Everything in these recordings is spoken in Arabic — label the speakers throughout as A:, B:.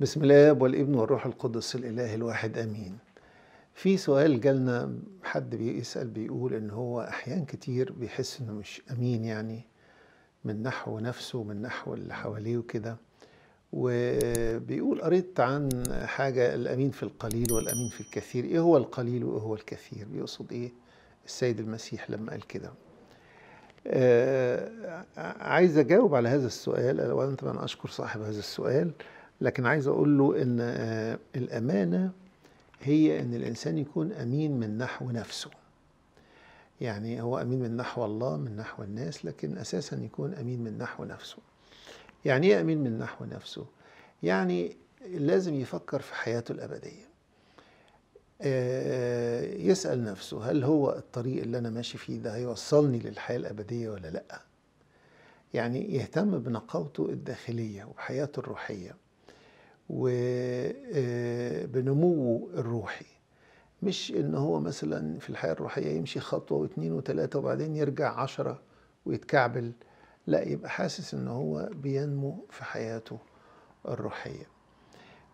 A: بسم الله والابن والروح القدس الإله الواحد أمين في سؤال جالنا حد بيسأل بيقول إن هو أحيان كتير بيحس إنه مش أمين يعني من نحو نفسه ومن نحو اللي حواليه وكده وبيقول قريت عن حاجة الأمين في القليل والأمين في الكثير إيه هو القليل وإيه هو الكثير بيقصد إيه السيد المسيح لما قال كده آه عايز أجاوب على هذا السؤال أولا طبعا أشكر صاحب هذا السؤال لكن عايز أقول له إن آه، الأمانة هي إن الإنسان يكون أمين من نحو نفسه يعني هو أمين من نحو الله من نحو الناس لكن أساسا يكون أمين من نحو نفسه يعني إيه أمين من نحو نفسه؟ يعني لازم يفكر في حياته الأبدية آه، يسأل نفسه هل هو الطريق اللي أنا ماشي فيه ده هيوصلني للحياة الأبدية ولا لأ يعني يهتم بنقاوته الداخلية وحياته الروحية وبنموه آه، الروحي مش ان هو مثلا في الحياه الروحيه يمشي خطوه واثنين وثلاثه وبعدين يرجع عشره ويتكعبل لا يبقى حاسس ان هو بينمو في حياته الروحيه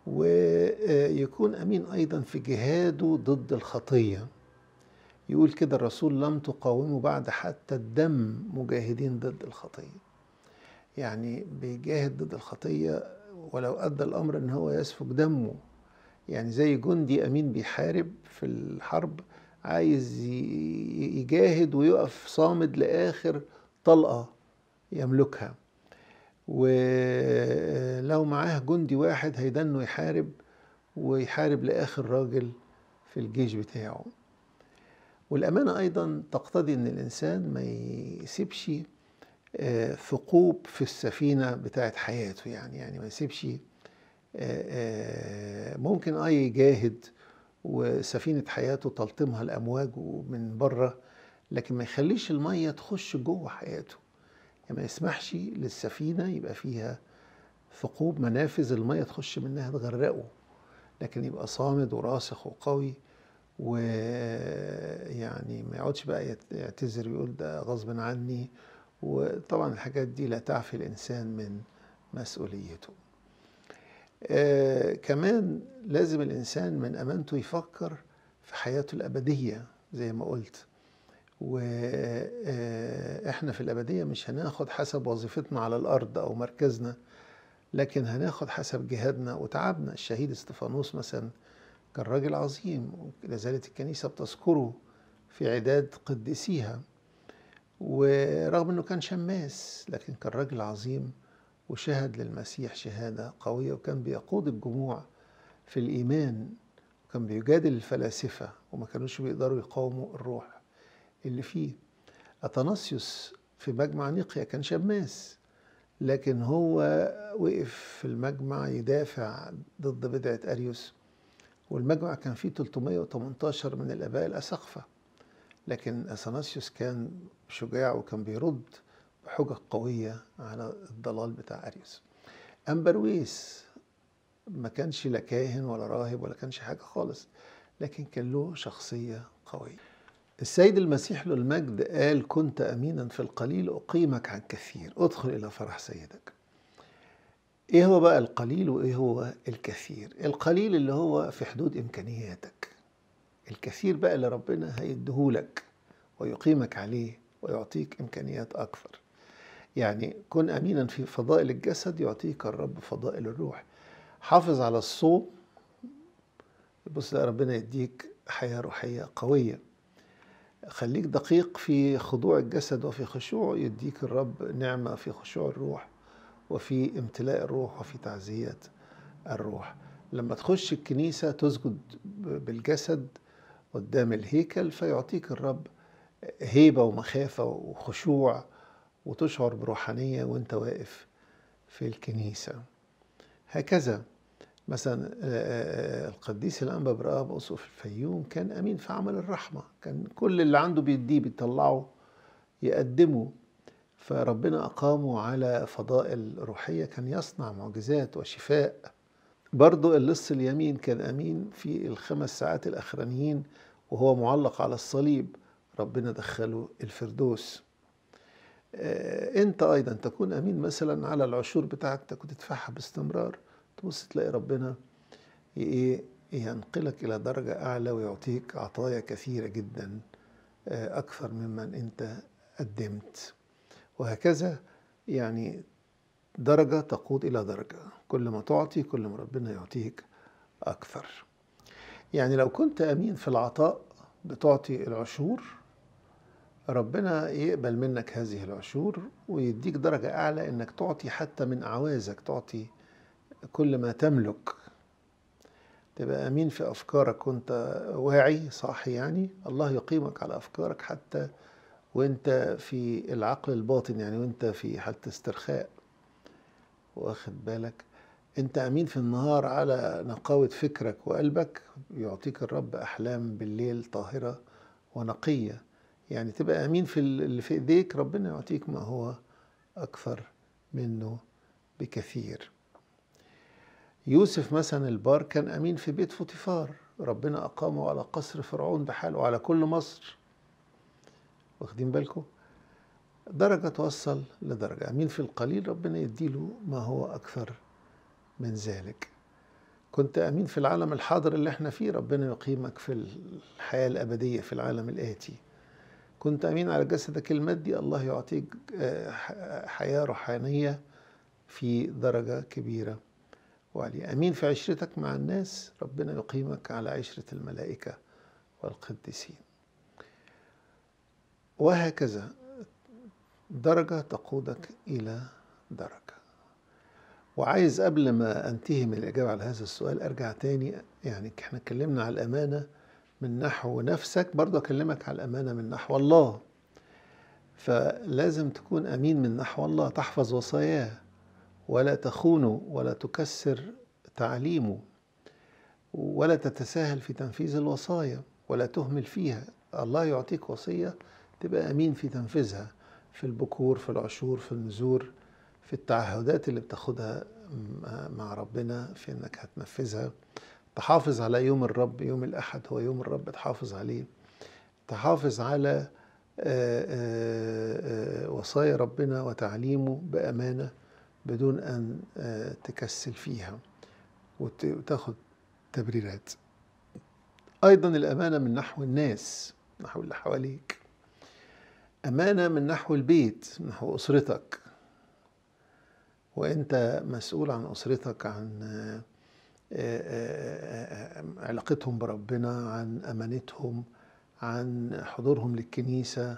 A: ويكون امين ايضا في جهاده ضد الخطيه يقول كده الرسول لم تقاوموا بعد حتى الدم مجاهدين ضد الخطيه يعني بيجاهد ضد الخطيه ولو أدى الأمر أن هو يسفك دمه يعني زي جندي أمين بيحارب في الحرب عايز يجاهد ويقف صامد لآخر طلقة يملكها ولو معاه جندي واحد هيدنه يحارب ويحارب لآخر راجل في الجيش بتاعه والأمانة أيضا تقتضي أن الإنسان ما يسيبش ثقوب في السفينة بتاعت حياته يعني يعني ما يسيبش آه، آه، ممكن أي آه يجاهد وسفينة حياته تلطمها الأمواج ومن بره لكن ما يخليش المية تخش جوه حياته يعني ما يسمحش للسفينة يبقى فيها ثقوب منافذ المية تخش منها تغرقه لكن يبقى صامد وراسخ وقوي ويعني ما يقعدش بقى يعتذر يقول ده غصب عني وطبعا الحاجات دي لا تعفي الإنسان من مسؤوليته آه كمان لازم الإنسان من أمانته يفكر في حياته الأبدية زي ما قلت وإحنا آه، في الأبدية مش هناخد حسب وظيفتنا على الأرض أو مركزنا لكن هناخد حسب جهادنا وتعبنا الشهيد استفانوس مثلا كان راجل عظيم ولا زالت الكنيسة بتذكره في عداد قديسيها ورغم أنه كان شماس لكن كان راجل عظيم وشهد للمسيح شهادة قوية وكان بيقود الجموع في الإيمان وكان بيجادل الفلاسفة وما كانوش بيقدروا يقاوموا الروح اللي فيه أتناسيوس في مجمع نيقيا كان شماس لكن هو وقف في المجمع يدافع ضد بدعة أريوس والمجمع كان فيه 318 من الآباء الأسقفة لكن أثناسيوس كان شجاع وكان بيرد بحجج قوية على الضلال بتاع أريوس أمبرويس ما كانش لا كاهن ولا راهب ولا كانش حاجة خالص لكن كان له شخصية قوية السيد المسيح له المجد قال كنت أمينا في القليل أقيمك عن كثير ادخل إلى فرح سيدك ايه هو بقى القليل وايه هو الكثير القليل اللي هو في حدود امكانياتك الكثير بقى اللي ربنا هيدهولك ويقيمك عليه ويعطيك إمكانيات أكثر يعني كن أمينا في فضائل الجسد يعطيك الرب فضائل الروح حافظ على الصوم بص ربنا يديك حياة روحية قوية خليك دقيق في خضوع الجسد وفي خشوع يديك الرب نعمة في خشوع الروح وفي امتلاء الروح وفي تعزية الروح لما تخش الكنيسة تسجد بالجسد قدام الهيكل فيعطيك الرب هيبة ومخافة وخشوع وتشعر بروحانية وانت واقف في الكنيسة هكذا مثلا آه، آه، آه، القديس الأنبا برقاب أوسف الفيوم كان أمين في عمل الرحمة كان كل اللي عنده بيديه بيطلعه يقدمه فربنا أقامه على فضائل روحية كان يصنع معجزات وشفاء برضو اللص اليمين كان أمين في الخمس ساعات الأخرانيين وهو معلق على الصليب ربنا دخله الفردوس آه، انت ايضا تكون امين مثلا على العشور بتاعتك وتدفعها باستمرار تبص تلاقي ربنا ايه ينقلك الى درجه اعلى ويعطيك عطايا كثيره جدا آه، اكثر ممن انت قدمت وهكذا يعني درجه تقود الى درجه كل ما تعطي كل ما ربنا يعطيك اكثر يعني لو كنت امين في العطاء بتعطي العشور ربنا يقبل منك هذه العشور ويديك درجة أعلى إنك تعطي حتى من أعوازك تعطي كل ما تملك تبقى أمين في أفكارك وأنت واعي صاحي يعني الله يقيمك على أفكارك حتى وأنت في العقل الباطن يعني وأنت في حالة استرخاء واخد بالك أنت أمين في النهار على نقاوة فكرك وقلبك يعطيك الرب أحلام بالليل طاهرة ونقية يعني تبقى امين في اللي في ايديك ربنا يعطيك ما هو اكثر منه بكثير يوسف مثلا البار كان امين في بيت فوتيفار ربنا اقامه على قصر فرعون بحاله وعلى كل مصر واخدين بالكم درجة توصل لدرجة أمين في القليل ربنا يديله ما هو أكثر من ذلك كنت أمين في العالم الحاضر اللي احنا فيه ربنا يقيمك في الحياة الأبدية في العالم الآتي كنت أمين على جسدك المادي الله يعطيك آه، حياة روحانية في درجة كبيرة وعلي أمين في عشرتك مع الناس ربنا يقيمك على عشرة الملائكة والقديسين وهكذا درجة تقودك إلى درجة وعايز قبل ما أنتهي من الإجابة على هذا السؤال أرجع تاني يعني احنا اتكلمنا على الأمانة من نحو نفسك برضه أكلمك على الأمانة من نحو الله فلازم تكون أمين من نحو الله تحفظ وصاياه ولا تخونه ولا تكسر تعليمه ولا تتساهل في تنفيذ الوصايا ولا تهمل فيها الله يعطيك وصية تبقى أمين في تنفيذها في البكور في العشور في النزور في التعهدات اللي بتاخدها مع ربنا في انك هتنفذها تحافظ على يوم الرب يوم الأحد هو يوم الرب تحافظ عليه تحافظ على آه، آه، آه، وصايا ربنا وتعليمه بأمانة بدون أن تكسل فيها وتاخد تبريرات أيضا الأمانة من نحو الناس نحو اللي حواليك أمانة من نحو البيت من نحو أسرتك وأنت مسؤول عن أسرتك عن آه، آه، آه، علاقتهم بربنا عن امانتهم عن حضورهم للكنيسه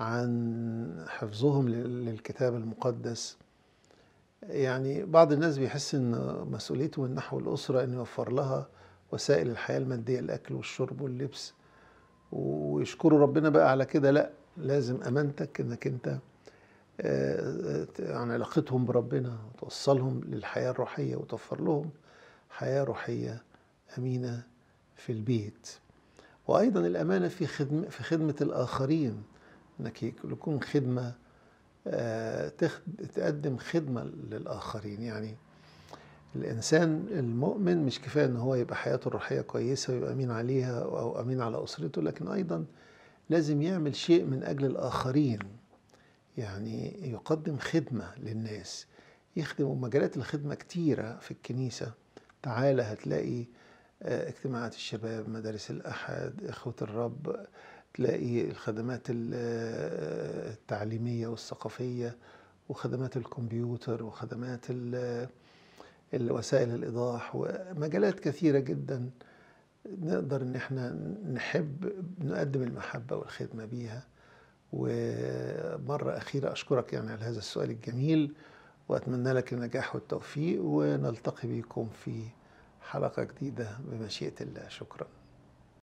A: عن حفظهم للكتاب المقدس يعني بعض الناس بيحس ان مسؤوليته من نحو الاسره ان يوفر لها وسائل الحياه الماديه الاكل والشرب واللبس ويشكروا ربنا بقى على كده لا لازم امانتك انك انت عن علاقتهم بربنا وتوصلهم للحياه الروحيه وتوفر لهم حياة روحية أمينة في البيت وأيضا الأمانة في خدمة, في خدمة الآخرين أنك يكون خدمة آه، تقدم خدمة للآخرين يعني الإنسان المؤمن مش كفاية أن هو يبقى حياته الروحية كويسة ويبقى أمين عليها أو أمين على أسرته لكن أيضا لازم يعمل شيء من أجل الآخرين يعني يقدم خدمة للناس يخدم ومجالات الخدمة كتيرة في الكنيسة تعالى هتلاقي آه، اجتماعات الشباب مدارس الأحد إخوة الرب تلاقي الخدمات آه، التعليمية والثقافية وخدمات الكمبيوتر وخدمات الوسائل آه، الإيضاح ومجالات كثيرة جدا نقدر إن احنا نحب نقدم المحبة والخدمة بيها ومرة أخيرة أشكرك يعني على هذا السؤال الجميل وأتمنى لك النجاح والتوفيق ونلتقي بكم في حلقة جديدة بمشيئة الله شكراً